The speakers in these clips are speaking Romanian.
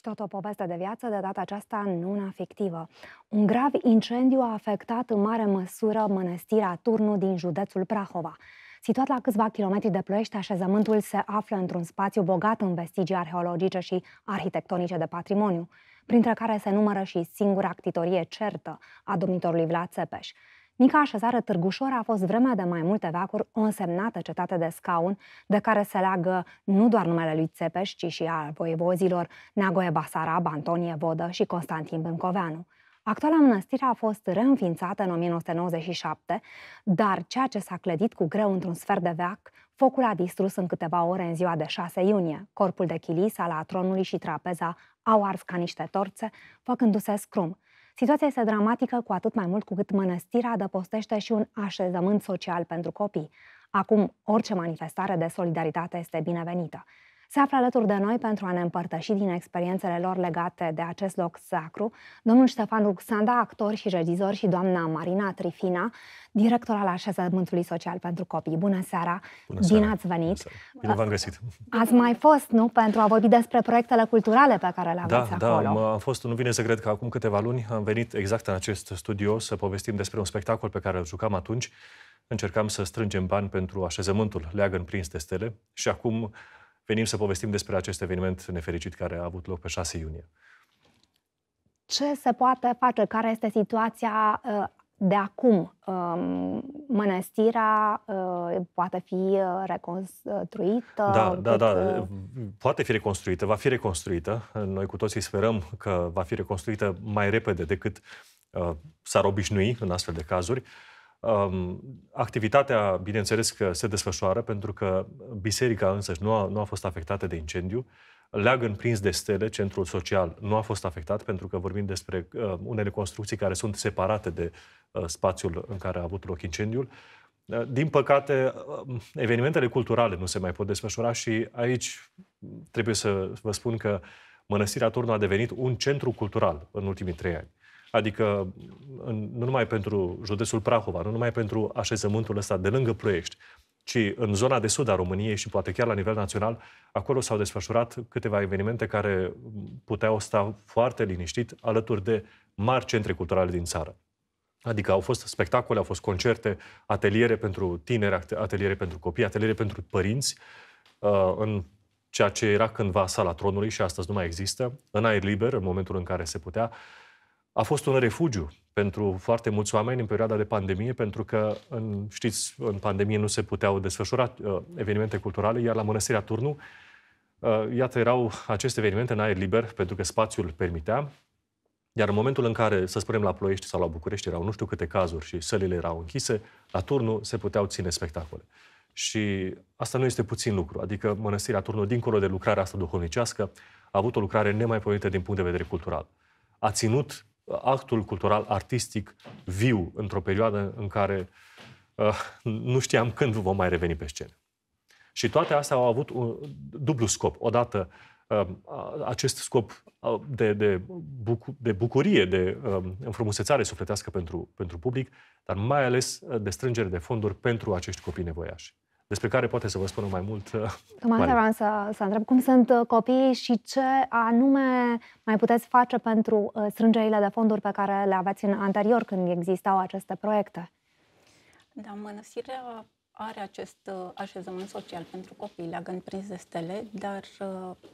Și tot o poveste de viață, de data aceasta nu una fictivă. Un grav incendiu a afectat în mare măsură mănăstirea Turnu din județul Prahova. Situat la câțiva kilometri de Ploiești, așezământul se află într-un spațiu bogat în vestigii arheologice și arhitectonice de patrimoniu, printre care se numără și singura actitorie certă a domnitorului Vlad Țepeș. Mica așezare Târgușor a fost vremea de mai multe veacuri o însemnată cetate de scaun, de care se leagă nu doar numele lui Țepeș, ci și al voievozilor Neagoe Basarab, Antonie Vodă și Constantin Bâncoveanu. Actuala mănăstire a fost reînființată în 1997, dar ceea ce s-a clădit cu greu într-un sfert de veac, focul a distrus în câteva ore în ziua de 6 iunie. Corpul de chilis, sala tronului și trapeza au ars ca niște torțe, făcându-se scrum. Situația este dramatică cu atât mai mult cu cât mănăstirea adăpostește și un așezământ social pentru copii. Acum, orice manifestare de solidaritate este binevenită. Se află alături de noi pentru a ne împărtăși din experiențele lor legate de acest loc sacru domnul Ștefan Ruxanda, actor și regizor și doamna Marina Trifina, director al Așezământului Social pentru Copii. Bună seara! Bună seara. Bine ați venit! Bună Bine v-am găsit! Ați mai fost, nu? Pentru a vorbi despre proiectele culturale pe care le aveți da, da acolo. Da, am fost, nu vine să cred că acum câteva luni am venit exact în acest studio să povestim despre un spectacol pe care îl jucam atunci. Încercam să strângem bani pentru așezământul Leagăn prins de stele și acum venim să povestim despre acest eveniment nefericit care a avut loc pe 6 iunie. Ce se poate face? Care este situația uh, de acum? Um, mănăstirea uh, poate fi uh, reconstruită? Da, da, da. Poate fi reconstruită, va fi reconstruită. Noi cu toții sperăm că va fi reconstruită mai repede decât s-ar obișnui în astfel de cazuri. Activitatea, bineînțeles, că se desfășoară pentru că biserica însă nu a, nu a fost afectată de incendiu. Leagă în prins de stele, centrul social, nu a fost afectat pentru că vorbim despre uh, unele construcții care sunt separate de uh, spațiul în care a avut loc incendiul. Uh, din păcate, uh, evenimentele culturale nu se mai pot desfășura și aici trebuie să vă spun că Mănăstirea Turnu a devenit un centru cultural în ultimii trei ani. Adică în, nu numai pentru județul Prahova, nu numai pentru așezământul ăsta de lângă Ploiești, ci în zona de sud a României și poate chiar la nivel național, acolo s-au desfășurat câteva evenimente care puteau sta foarte liniștit alături de mari centre culturale din țară. Adică au fost spectacole, au fost concerte, ateliere pentru tineri, ateliere pentru copii, ateliere pentru părinți, uh, în ceea ce era cândva sala tronului și astăzi nu mai există, în aer liber, în momentul în care se putea a fost un refugiu pentru foarte mulți oameni în perioada de pandemie, pentru că, în, știți, în pandemie nu se puteau desfășura uh, evenimente culturale, iar la Mănăstirea Turnu, uh, iată, erau aceste evenimente în aer liber, pentru că spațiul permitea, iar în momentul în care, să spunem, la Ploiești sau la București erau nu știu câte cazuri și sălile erau închise, la Turnu se puteau ține spectacole. Și asta nu este puțin lucru. Adică Mănăstirea Turnu, dincolo de lucrarea asta duhovnicească, a avut o lucrare nemaipomenită din punct de vedere cultural. A ținut actul cultural, artistic, viu, într-o perioadă în care uh, nu știam când vom mai reveni pe scenă. Și toate astea au avut un dublu scop. Odată, uh, acest scop uh, de, de, bucu- de bucurie, de uh, înfrumusețare sufletească pentru, pentru public, dar mai ales uh, de strângere de fonduri pentru acești copii nevoiași despre care poate să vă spună mai mult. Tocmai uh, asta vreau să, să întreb. Cum sunt uh, copiii și ce anume mai puteți face pentru uh, strângerile de fonduri pe care le aveți în anterior când existau aceste proiecte? Da, mănăstirea are acest așezământ social pentru copii, la gând prins de stele, dar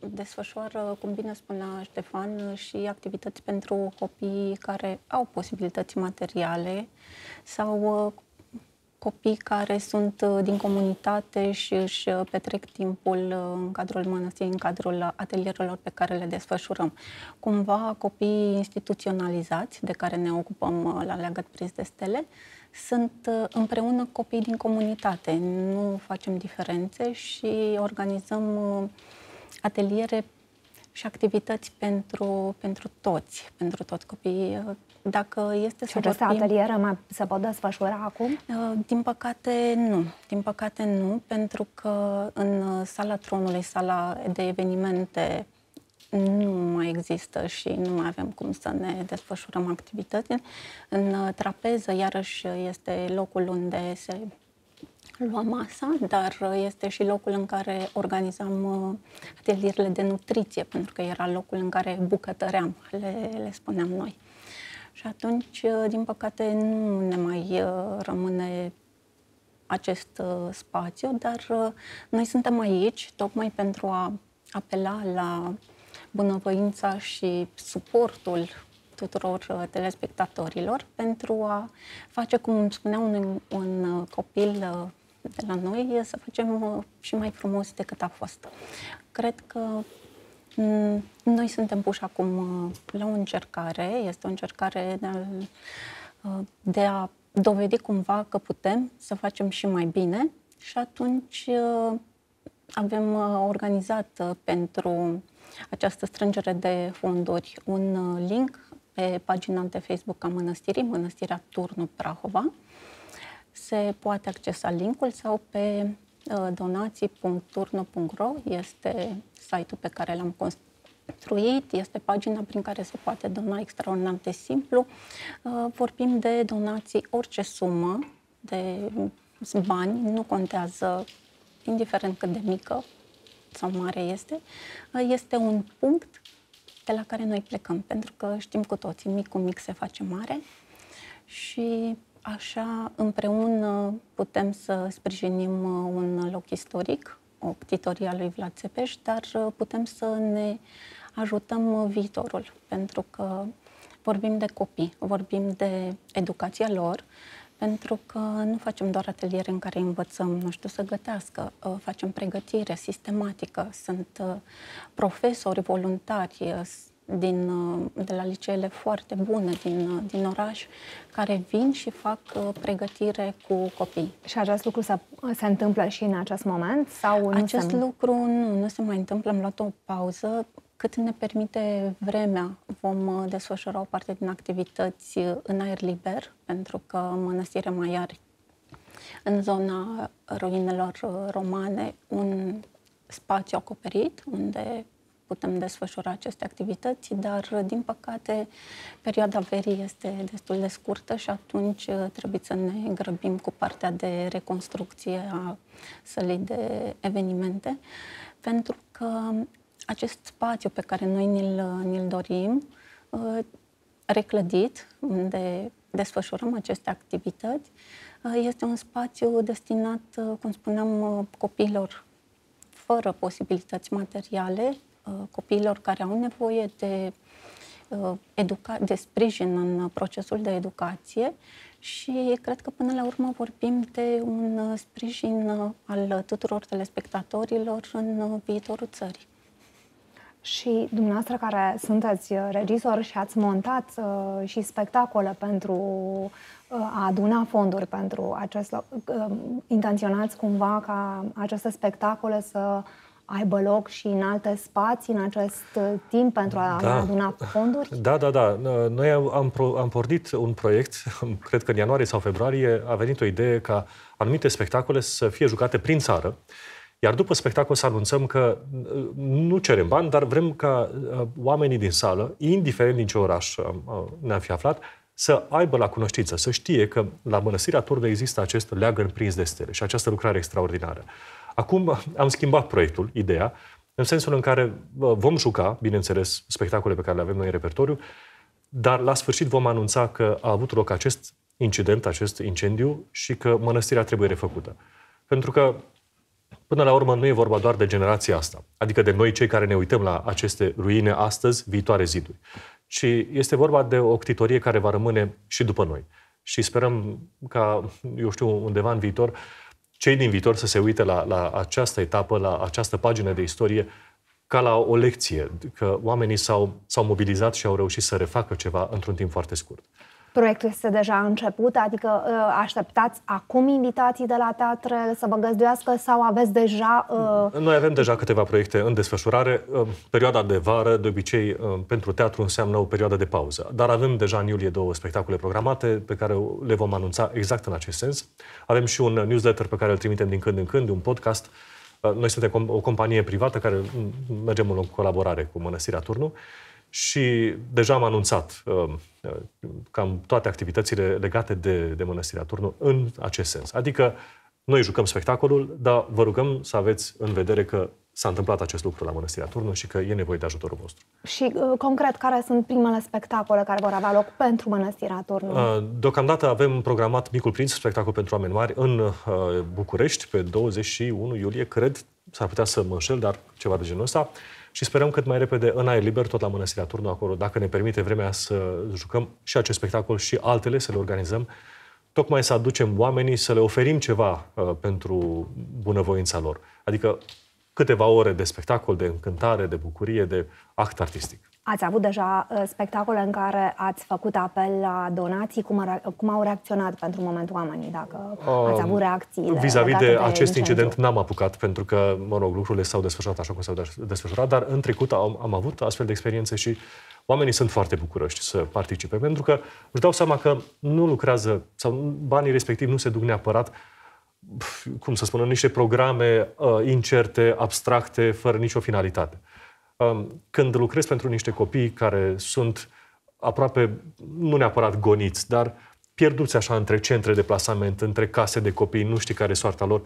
desfășoară, cum bine spunea Ștefan, și activități pentru copii care au posibilități materiale sau copii care sunt uh, din comunitate și își uh, petrec timpul uh, în cadrul mănăstirii, în cadrul atelierelor pe care le desfășurăm. Cumva copiii instituționalizați, de care ne ocupăm la Leagăt Pris de Stele, sunt împreună copii din comunitate. Nu facem diferențe și organizăm ateliere și activități pentru, pentru toți, pentru toți copiii dacă este să vorbim... atelieră mai se pot desfășura acum? Uh, din păcate nu. Din păcate nu, pentru că în uh, sala tronului, sala de evenimente, nu mai există și nu mai avem cum să ne desfășurăm activități. În uh, trapeză, iarăși, este locul unde se lua masa, dar este și locul în care organizam atelierile de nutriție, pentru că era locul în care bucătăream, le, le spuneam noi. Și atunci, uh, din păcate, nu ne mai uh, rămâne acest uh, spațiu, dar noi suntem aici tocmai pentru a apela la bunăvoința și suportul tuturor telespectatorilor pentru a face, cum îmi spunea un, un copil de la noi, să facem și mai frumos decât a fost. Cred că Mm, noi suntem puși acum uh, la o încercare, este o încercare de a, uh, de a dovedi cumva că putem să facem și mai bine și atunci uh, avem organizat pentru această strângere de fonduri un link pe pagina de Facebook a mănăstirii, Mănăstirea Turnu Prahova. Se poate accesa linkul sau pe Uh, donații.turno.ro este site-ul pe care l-am construit, este pagina prin care se poate dona extraordinar de simplu. Uh, vorbim de donații orice sumă de bani, nu contează indiferent cât de mică sau mare este, uh, este un punct de la care noi plecăm, pentru că știm cu toții, mic cu mic se face mare și Așa, împreună putem să sprijinim uh, un loc istoric, o ptitoria lui Vlad Țepeș, dar uh, putem să ne ajutăm uh, viitorul, pentru că vorbim de copii, vorbim de educația lor, pentru că nu facem doar ateliere în care învățăm, nu știu, să gătească, facem pregătire sistematică, sunt profesori, voluntari, din, uh, de la liceele foarte bune din, uh, din oraș care vin și fac uh, pregătire cu copii. Și acest lucru se, se întâmplă și în acest moment? sau nu Acest se... lucru nu, nu se mai întâmplă. Am luat o pauză. Cât ne permite vremea, vom desfășura o parte din activități în aer liber, pentru că mănăstirea mai are în zona ruinelor romane un spațiu acoperit unde putem desfășura aceste activități, dar, din păcate, perioada verii este destul de scurtă și atunci uh, trebuie să ne grăbim cu partea de reconstrucție a sălii de evenimente, pentru că acest spațiu pe care noi ni-l, uh, ni-l dorim, uh, reclădit, unde desfășurăm aceste activități, este un spațiu destinat, cum spuneam, copiilor fără posibilități materiale, Uh, copiilor care au nevoie de, uh, educa- de sprijin în uh, procesul de educație și cred că până la urmă vorbim de un sprijin al tuturor telespectatorilor în viitorul țării. Și dumneavoastră care sunteți regizor și ați montat uh, și spectacole pentru uh, a aduna fonduri pentru acest loc, uh, intenționați cumva ca aceste spectacole să aibă loc și în alte spații în acest uh, timp pentru a da. aduna fonduri? Da, da, da. Noi am, am pornit un proiect, cred că în ianuarie sau februarie a venit o idee ca anumite spectacole să fie jucate prin țară, iar după spectacol să anunțăm că uh, nu cerem bani, dar vrem ca uh, oamenii din sală, indiferent din ce oraș ne-am fi aflat, să aibă la cunoștință, să știe că la Mănăstirea Turnă există acest leagăn prins de stele și această lucrare extraordinară. Acum am schimbat proiectul, ideea, în sensul în care vom juca, bineînțeles, spectacole pe care le avem noi în repertoriu, dar la sfârșit vom anunța că a avut loc acest incident, acest incendiu și că mănăstirea trebuie refăcută. Pentru că, până la urmă, nu e vorba doar de generația asta, adică de noi cei care ne uităm la aceste ruine astăzi, viitoare ziduri, ci este vorba de o ctitorie care va rămâne și după noi. Și sperăm ca, eu știu, undeva în viitor, cei din viitor să se uite la, la această etapă, la această pagină de istorie, ca la o lecție, că oamenii s-au, s-au mobilizat și au reușit să refacă ceva într-un timp foarte scurt. Proiectul este deja început, adică uh, așteptați acum invitații de la teatre să vă găzduiască sau aveți deja... Uh... Noi avem deja câteva proiecte în desfășurare. Uh, perioada de vară, de obicei, uh, pentru teatru înseamnă o perioadă de pauză. Dar avem deja în iulie două spectacole programate pe care le vom anunța exact în acest sens. Avem și un newsletter pe care îl trimitem din când în când, un podcast noi suntem o companie privată care mergem în colaborare cu Mănăstirea Turnu și deja am anunțat uh, uh, cam toate activitățile legate de, de Mănăstirea Turnu în acest sens. Adică noi jucăm spectacolul, dar vă rugăm să aveți în vedere că s-a întâmplat acest lucru la Mănăstirea Turnu și că e nevoie de ajutorul vostru. Și uh, concret, care sunt primele spectacole care vor avea loc pentru Mănăstirea Turnu? Uh, deocamdată avem programat Micul Prinț, spectacol pentru oameni mari, în uh, București, pe 21 iulie, cred, s-ar putea să mă înșel, dar ceva de genul ăsta. Și sperăm cât mai repede în aer liber, tot la Mănăstirea Turnu, acolo, dacă ne permite vremea să jucăm și acest spectacol și altele, să le organizăm, tocmai să aducem oamenii, să le oferim ceva uh, pentru bunăvoința lor. Adică câteva ore de spectacol, de încântare, de bucurie, de act artistic. Ați avut deja uh, spectacole în care ați făcut apel la donații? Cum, cum au reacționat pentru moment oamenii? Dacă uh, ați um, avut reacții? Vis-a-vis de, de acest incendiu? incident n-am apucat, pentru că, mă rog, lucrurile s-au desfășurat așa cum s-au desfășurat, dar în trecut am, am avut astfel de experiențe și oamenii sunt foarte bucuroși să participe, pentru că își dau seama că nu lucrează, sau banii respectivi nu se duc neapărat cum să spun, niște programe uh, incerte, abstracte, fără nicio finalitate Um, când lucrez pentru niște copii care sunt aproape, nu neapărat goniți, dar pierduți așa între centre de plasament, între case de copii, nu știi care e soarta lor,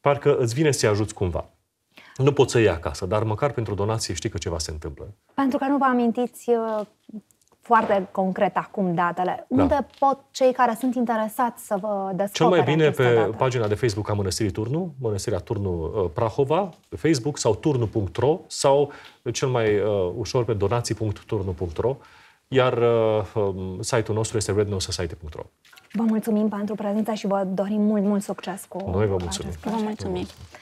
parcă îți vine să-i ajuți cumva. Nu poți să iei acasă, dar măcar pentru donație știi că ceva se întâmplă. Pentru că nu vă amintiți uh, foarte concret acum datele. Da. Unde pot cei care sunt interesați să vă descopere Cel mai bine pe date? pagina de Facebook a Mănăstirii Turnu, Mănăstirea Turnu uh, Prahova, pe Facebook sau turnu.ro sau uh, cel mai uh, ușor pe donații.turnu.ro iar uh, um, site-ul nostru este rednosocietyro Vă mulțumim pentru prezența și vă dorim mult, mult succes cu Noi vă mulțumim. Vă mulțumim.